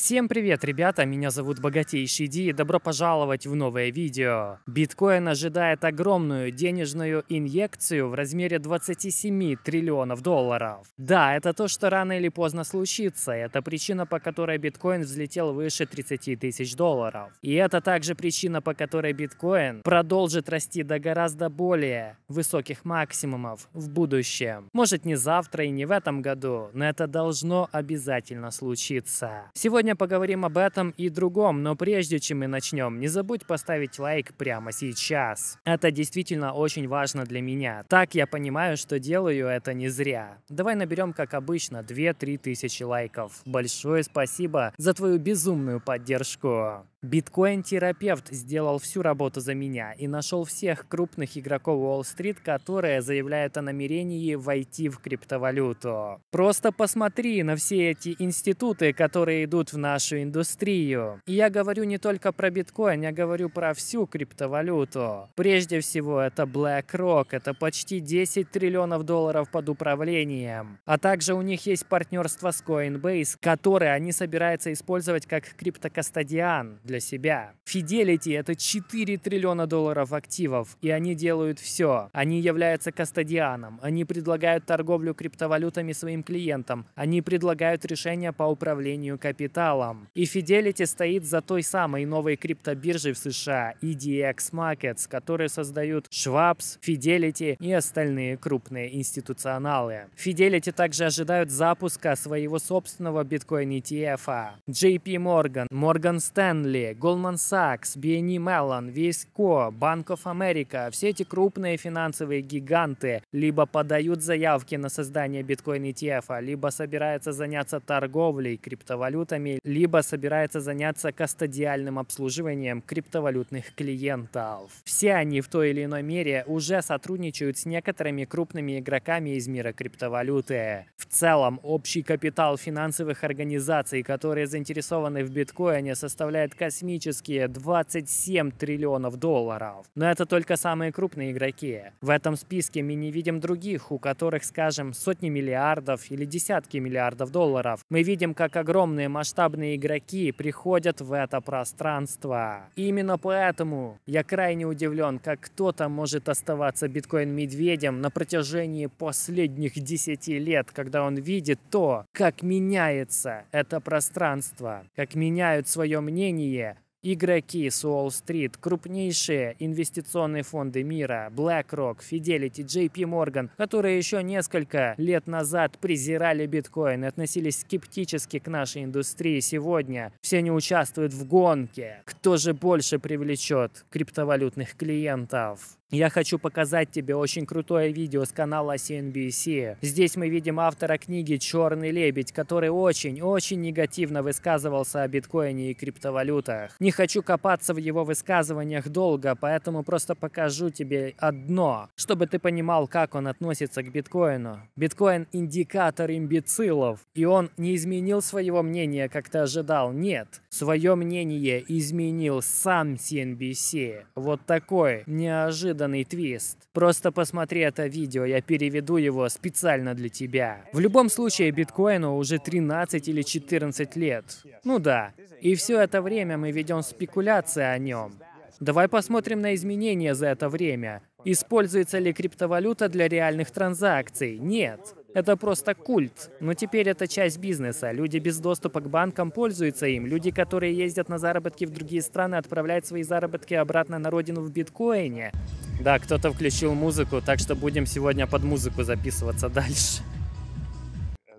Всем привет, ребята! Меня зовут Богатейший Ди и добро пожаловать в новое видео. Биткоин ожидает огромную денежную инъекцию в размере 27 триллионов долларов. Да, это то, что рано или поздно случится. Это причина, по которой биткоин взлетел выше 30 тысяч долларов. И это также причина, по которой биткоин продолжит расти до гораздо более высоких максимумов в будущем. Может не завтра и не в этом году, но это должно обязательно случиться. Сегодня Сегодня поговорим об этом и другом, но прежде чем мы начнем, не забудь поставить лайк прямо сейчас. Это действительно очень важно для меня. Так я понимаю, что делаю это не зря. Давай наберем, как обычно, 2-3 тысячи лайков. Большое спасибо за твою безумную поддержку. Биткоин-терапевт сделал всю работу за меня и нашел всех крупных игроков Уолл-стрит, которые заявляют о намерении войти в криптовалюту. Просто посмотри на все эти институты, которые идут в нашу индустрию. И я говорю не только про биткоин, я говорю про всю криптовалюту. Прежде всего, это BlackRock, это почти 10 триллионов долларов под управлением. А также у них есть партнерство с Coinbase, которое они собираются использовать как криптокастодиан для себя. Fidelity — это 4 триллиона долларов активов, и они делают все. Они являются кастодианом, они предлагают торговлю криптовалютами своим клиентам, они предлагают решения по управлению капиталом потенциалом. И Fidelity стоит за той самой новой криптобиржей в США EDX Markets, которые создают Schwabs, Fidelity и остальные крупные институционалы. Fidelity также ожидают запуска своего собственного биткоин ETF. JP Morgan, Morgan Stanley, Goldman Sachs, BNE Mellon, Виско, Bank of America – все эти крупные финансовые гиганты либо подают заявки на создание биткоин ETF, а, либо собираются заняться торговлей криптовалютами либо собирается заняться кастодиальным обслуживанием криптовалютных клиентов. Все они в той или иной мере уже сотрудничают с некоторыми крупными игроками из мира криптовалюты. В целом, общий капитал финансовых организаций, которые заинтересованы в биткоине, составляет космические 27 триллионов долларов. Но это только самые крупные игроки. В этом списке мы не видим других, у которых, скажем, сотни миллиардов или десятки миллиардов долларов. Мы видим, как огромные масштабы масштабные игроки приходят в это пространство. Именно поэтому я крайне удивлен, как кто-то может оставаться биткоин-медведем на протяжении последних 10 лет, когда он видит то, как меняется это пространство, как меняют свое мнение Игроки с Street, крупнейшие инвестиционные фонды мира, BlackRock, Fidelity, JP Morgan, которые еще несколько лет назад презирали биткоин и относились скептически к нашей индустрии сегодня, все не участвуют в гонке. Кто же больше привлечет криптовалютных клиентов? Я хочу показать тебе очень крутое видео с канала CNBC. Здесь мы видим автора книги «Черный лебедь», который очень-очень негативно высказывался о биткоине и криптовалютах. Не хочу копаться в его высказываниях долго, поэтому просто покажу тебе одно, чтобы ты понимал, как он относится к биткоину. Биткоин – индикатор имбецилов, и он не изменил своего мнения, как ты ожидал, нет. Свое мнение изменил сам CNBC. Вот такой неожиданный неожиданный твист. Просто посмотри это видео, я переведу его специально для тебя. В любом случае, биткоину уже 13 или 14 лет. Ну да. И все это время мы ведем спекуляции о нем. Давай посмотрим на изменения за это время. Используется ли криптовалюта для реальных транзакций? Нет. Это просто культ. Но теперь это часть бизнеса. Люди без доступа к банкам пользуются им. Люди, которые ездят на заработки в другие страны, отправляют свои заработки обратно на родину в биткоине. Да, кто-то включил музыку, так что будем сегодня под музыку записываться дальше.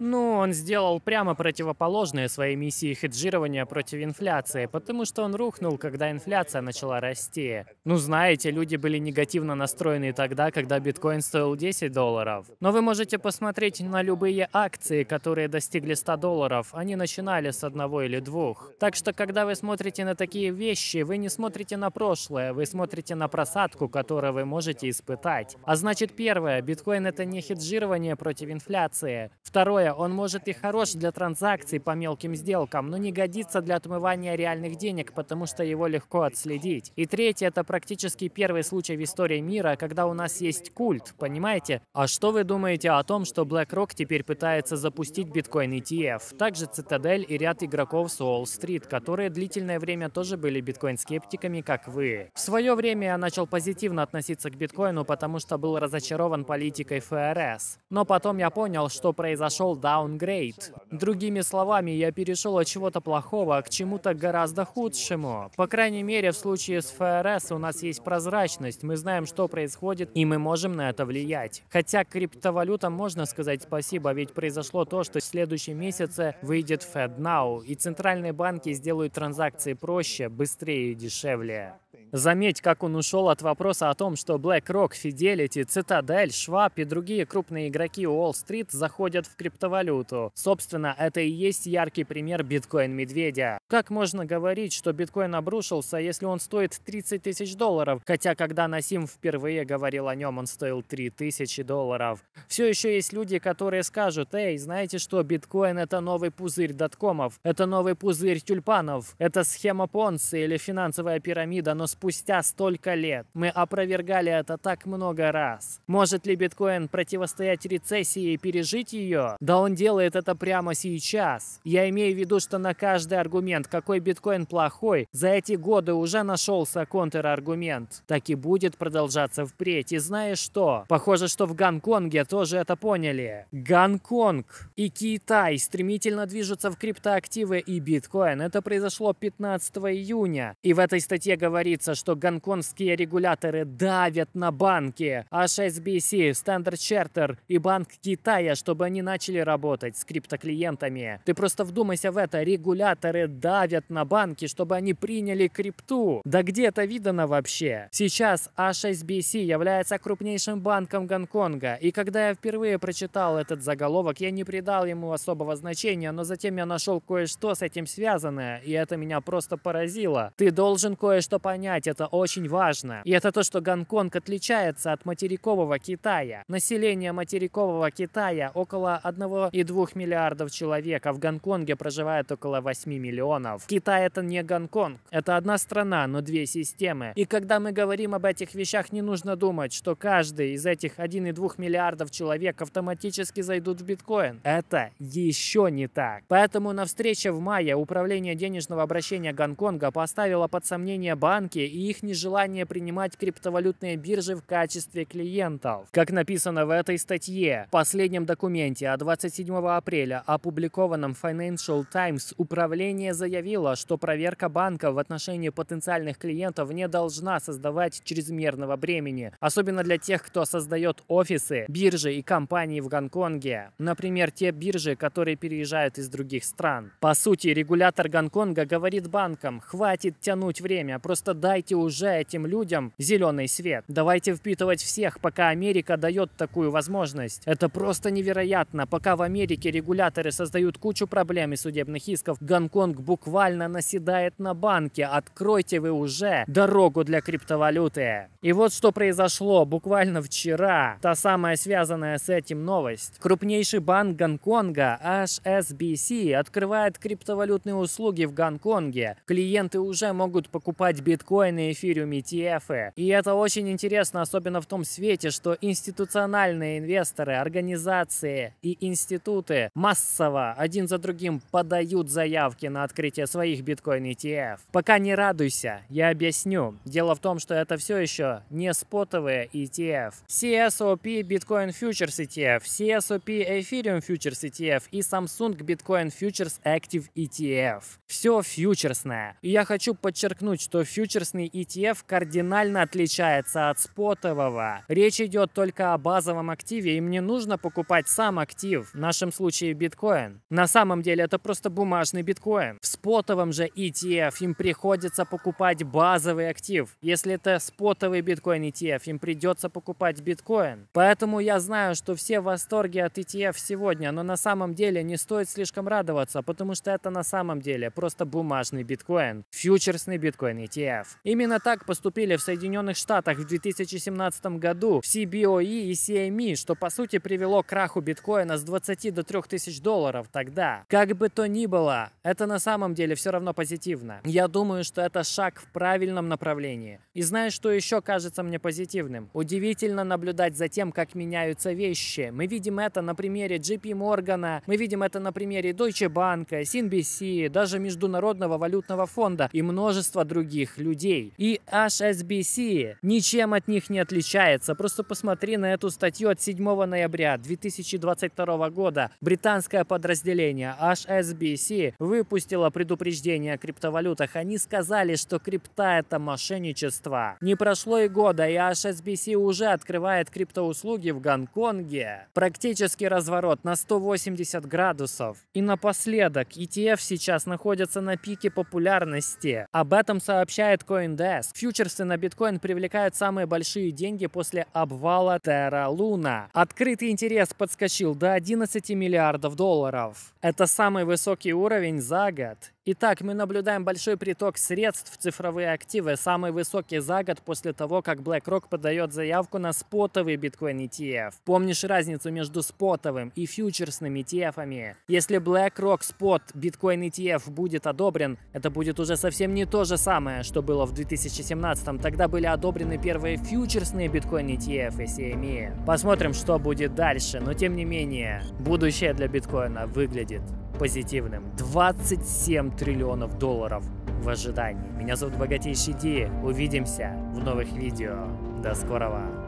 Ну, он сделал прямо противоположное своей миссии хеджирования против инфляции, потому что он рухнул, когда инфляция начала расти. Ну, знаете, люди были негативно настроены тогда, когда биткоин стоил 10 долларов. Но вы можете посмотреть на любые акции, которые достигли 100 долларов. Они начинали с одного или двух. Так что, когда вы смотрите на такие вещи, вы не смотрите на прошлое, вы смотрите на просадку, которую вы можете испытать. А значит, первое, биткоин это не хеджирование против инфляции. Второе, Второе, он может и хорош для транзакций по мелким сделкам, но не годится для отмывания реальных денег, потому что его легко отследить. И третье, это практически первый случай в истории мира, когда у нас есть культ, понимаете? А что вы думаете о том, что BlackRock теперь пытается запустить биткоин ETF? Также Цитадель и ряд игроков с Уолл-стрит, которые длительное время тоже были биткоин-скептиками, как вы. В свое время я начал позитивно относиться к биткоину, потому что был разочарован политикой ФРС. Но потом я понял, что произошел даунгрейд. Другими словами, я перешел от чего-то плохого к чему-то гораздо худшему. По крайней мере, в случае с ФРС у нас есть прозрачность, мы знаем, что происходит, и мы можем на это влиять. Хотя криптовалютам можно сказать спасибо, ведь произошло то, что в следующем месяце выйдет FedNow, и центральные банки сделают транзакции проще, быстрее и дешевле. Заметь, как он ушел от вопроса о том, что BlackRock, Fidelity, Citadel, Schwab и другие крупные игроки Уолл-стрит заходят в криптовалюту. Собственно, это и есть яркий пример биткоин-медведя. Как можно говорить, что биткоин обрушился, если он стоит 30 тысяч долларов, хотя когда Насим впервые говорил о нем, он стоил 3 тысячи долларов. Все еще есть люди, которые скажут, эй, знаете что, биткоин это новый пузырь доткомов, это новый пузырь тюльпанов, это схема Понци или финансовая пирамида, но с спустя столько лет. Мы опровергали это так много раз. Может ли биткоин противостоять рецессии и пережить ее? Да он делает это прямо сейчас. Я имею в виду, что на каждый аргумент, какой биткоин плохой, за эти годы уже нашелся контраргумент. Так и будет продолжаться впредь. И знаешь что? Похоже, что в Гонконге тоже это поняли. Гонконг и Китай стремительно движутся в криптоактивы и биткоин. Это произошло 15 июня. И в этой статье говорится, признался, что гонконгские регуляторы давят на банки. HSBC, Standard Charter и Банк Китая, чтобы они начали работать с криптоклиентами. Ты просто вдумайся в это. Регуляторы давят на банки, чтобы они приняли крипту. Да где это видано вообще? Сейчас HSBC является крупнейшим банком Гонконга. И когда я впервые прочитал этот заголовок, я не придал ему особого значения, но затем я нашел кое-что с этим связанное, и это меня просто поразило. Ты должен кое-что понять понимать, это очень важно. И это то, что Гонконг отличается от материкового Китая. Население материкового Китая около 1,2 миллиардов человек, а в Гонконге проживает около 8 миллионов. Китай это не Гонконг. Это одна страна, но две системы. И когда мы говорим об этих вещах, не нужно думать, что каждый из этих 1,2 миллиардов человек автоматически зайдут в биткоин. Это еще не так. Поэтому на встрече в мае Управление денежного обращения Гонконга поставило под сомнение банки и их нежелание принимать криптовалютные биржи в качестве клиентов. Как написано в этой статье, в последнем документе от 27 апреля, опубликованном Financial Times, управление заявило, что проверка банка в отношении потенциальных клиентов не должна создавать чрезмерного бремени, особенно для тех, кто создает офисы, биржи и компании в Гонконге, например, те биржи, которые переезжают из других стран. По сути, регулятор Гонконга говорит банкам, хватит тянуть время, просто дай давайте уже этим людям зеленый свет. Давайте впитывать всех, пока Америка дает такую возможность. Это просто невероятно. Пока в Америке регуляторы создают кучу проблем и судебных исков, Гонконг буквально наседает на банки. Откройте вы уже дорогу для криптовалюты. И вот что произошло буквально вчера. Та самая связанная с этим новость. Крупнейший банк Гонконга HSBC открывает криптовалютные услуги в Гонконге. Клиенты уже могут покупать биткоин второй на эфириуме TF. Э. И это очень интересно, особенно в том свете, что институциональные инвесторы, организации и институты массово один за другим подают заявки на открытие своих биткоин ETF. Пока не радуйся, я объясню. Дело в том, что это все еще не спотовые ETF. CSOP Bitcoin Futures ETF, CSOP Ethereum Futures ETF и Samsung Bitcoin Futures Active ETF. Все фьючерсное. И я хочу подчеркнуть, что фьючерсные рыночный ETF кардинально отличается от спотового. Речь идет только о базовом активе, и мне нужно покупать сам актив, в нашем случае биткоин. На самом деле это просто бумажный биткоин. В спотовом же ETF им приходится покупать базовый актив. Если это спотовый биткоин ETF, им придется покупать биткоин. Поэтому я знаю, что все в восторге от ETF сегодня, но на самом деле не стоит слишком радоваться, потому что это на самом деле просто бумажный биткоин, фьючерсный биткоин ETF. Именно так поступили в Соединенных Штатах в 2017 году в CBOE и CME, что по сути привело к краху биткоина с 20 до 3 тысяч долларов тогда. Как бы то ни было, это на самом деле все равно позитивно. Я думаю, что это шаг в правильном направлении. И знаешь, что еще кажется мне позитивным? Удивительно наблюдать за тем, как меняются вещи. Мы видим это на примере JP Morgan, мы видим это на примере Deutsche Bank, CNBC, даже Международного валютного фонда и множество других людей, и HSBC ничем от них не отличается. Просто посмотри на эту статью от 7 ноября 2022 года. Британское подразделение HSBC выпустило предупреждение о криптовалютах. Они сказали, что крипта – это мошенничество. Не прошло и года, и HSBC уже открывает криптоуслуги в Гонконге. Практически разворот на 180 градусов. И напоследок, ETF сейчас находится на пике популярности. Об этом сообщает Coin CoinDesk. Фьючерсы на биткоин привлекают самые большие деньги после обвала Terra Luna. Открытый интерес подскочил до 11 миллиардов долларов. Это самый высокий уровень за год. Итак, мы наблюдаем большой приток средств в цифровые активы, самый высокий за год после того, как BlackRock подает заявку на спотовый биткоин ETF. Помнишь разницу между спотовым и фьючерсным ETF? -ами? Если BlackRock спот биткоин ETF будет одобрен, это будет уже совсем не то же самое, что было в в 2017-м. Тогда были одобрены первые фьючерсные биткоин ETF и CME. Посмотрим, что будет дальше, но тем не менее, будущее для биткоина выглядит позитивным. 27 триллионов долларов в ожидании. Меня зовут Богатейший Ди. Увидимся в новых видео. До скорого.